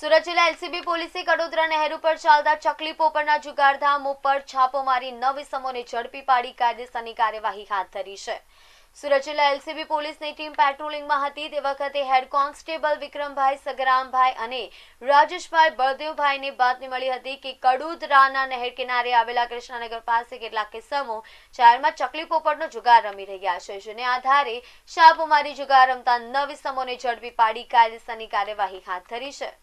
સુરત જિલ્લા એલસીબી પોલીસે કડોદરા નહેરુ પર ચાલતા ચકલી પોપરના જુગારધામ ઉપર છાપો મારી નવ ઇસમોને ઝડપી પાડી કાયદેસરની કાર્યવાહી હાથ ધરી છે સુરત જિલ્લા એલસીબી પોલીસની ટીમ પેટ્રોલિંગમાં હતી તે વખતે હેડ કોન્સ્ટેબલ વિક્રમભાઈ સગરામભાઈ અને રાજેશભાઈ બળદેવભાઈને બાતમી મળી હતી કે કડોદરાના નહેર કિનારે આવેલા કૃષ્ણનગર પાસે કેટલાક કિસ્સામો શહેરમાં ચકલી પોપટનો જુગાર રમી રહ્યા છે જેને આધારે છાપોમારી જુગાર રમતા નવ ઇસમોને ઝડપી પાડી કાયદેસરની કાર્યવાહી હાથ ધરી છે